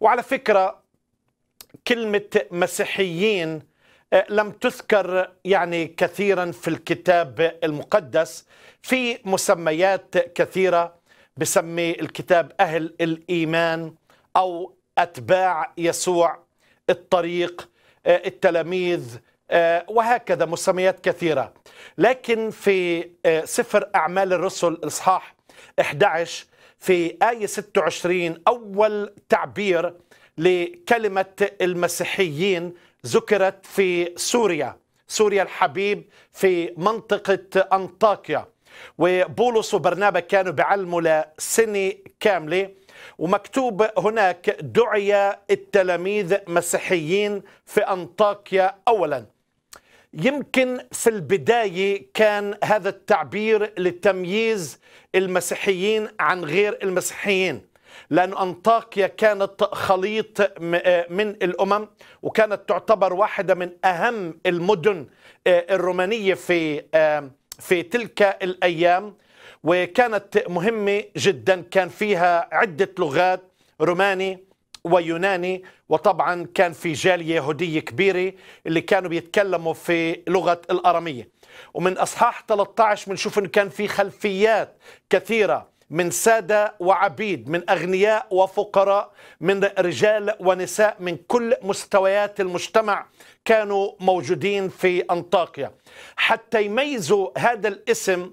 وعلى فكرة كلمة مسيحيين آه، لم تذكر يعني كثيرا في الكتاب المقدس في مسميات كثيرة بسمي الكتاب أهل الإيمان أو أتباع يسوع الطريق آه، التلاميذ آه، وهكذا مسميات كثيرة لكن في سفر أعمال الرسل الإصحاح 11 في آية 26 أول تعبير لكلمة المسيحيين ذكرت في سوريا سوريا الحبيب في منطقة أنطاكيا وبولس وبرنابا كانوا بعلموا لسنة كاملة ومكتوب هناك دعي التلاميذ مسيحيين في أنطاكيا أولاً يمكن في البداية كان هذا التعبير لتمييز المسيحيين عن غير المسيحيين لأن أنطاكيا كانت خليط آه، من الأمم وكانت تعتبر واحدة من أهم المدن آه، الرومانية في في تلك الأيام وكانت مهمة جدا كان فيها عدة لغات روماني ويوناني وطبعا كان في جالية يهودية كبيرة اللي كانوا بيتكلموا في لغة الأرامية ومن أصحاح 13 بنشوف أنه كان في خلفيات كثيرة من سادة وعبيد من أغنياء وفقراء من رجال ونساء من كل مستويات المجتمع كانوا موجودين في أنطاكيا حتى يميزوا هذا الاسم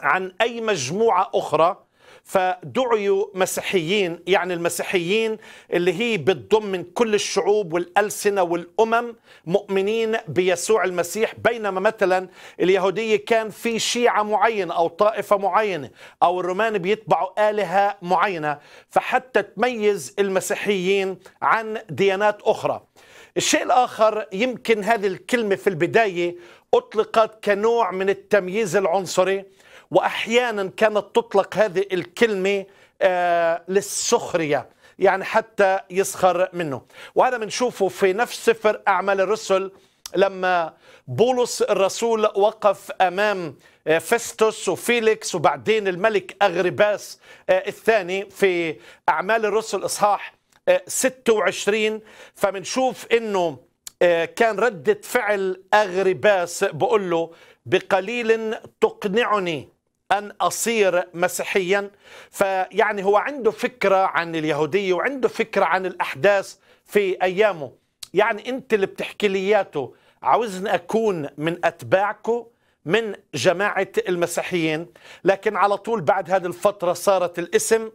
عن أي مجموعة أخرى فدعوا مسيحيين يعني المسيحيين اللي هي بتضم من كل الشعوب والألسنة والأمم مؤمنين بيسوع المسيح بينما مثلا اليهودية كان في شيعة معينة أو طائفة معينة أو الرومان بيتبعوا آلهة معينة فحتى تميز المسيحيين عن ديانات أخرى الشيء الآخر يمكن هذه الكلمة في البداية أطلقت كنوع من التمييز العنصري وأحيانا كانت تطلق هذه الكلمة آه، للسخرية يعني حتى يسخر منه وهذا بنشوفه في نفس سفر أعمال الرسل لما بولس الرسول وقف امام آه، فيستوس وفيليكس وبعدين الملك اغرباس آه، الثاني في اعمال الرسل اصحاح 26 فبنشوف انه كان ردة فعل اغرباس بقول له بقليل تقنعني أن أصير مسيحيا فيعني هو عنده فكرة عن اليهودية وعنده فكرة عن الأحداث في أيامه يعني أنت اللي بتحكي لياته عاوزني أكون من أتباعكو من جماعة المسيحيين لكن على طول بعد هذه الفترة صارت الاسم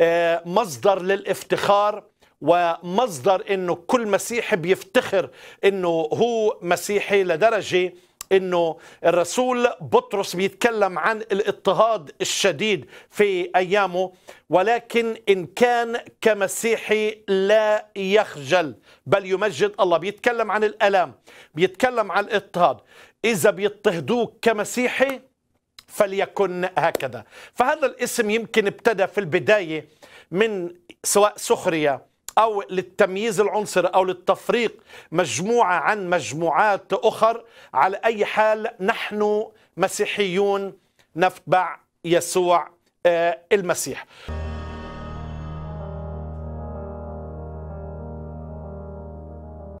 آه، مصدر للافتخار ومصدر انه كل مسيحي بيفتخر انه هو مسيحي لدرجه انه الرسول بطرس بيتكلم عن الاضطهاد الشديد في ايامه ولكن ان كان كمسيحي لا يخجل بل يمجد الله بيتكلم عن الالام بيتكلم عن الاضطهاد اذا بيضطهدوك كمسيحي فليكن هكذا فهذا الاسم يمكن ابتدى في البدايه من سواء سخريه أو للتمييز العنصري أو للتفريق مجموعة عن مجموعات أخر على أي حال نحن مسيحيون نتبع يسوع آه، المسيح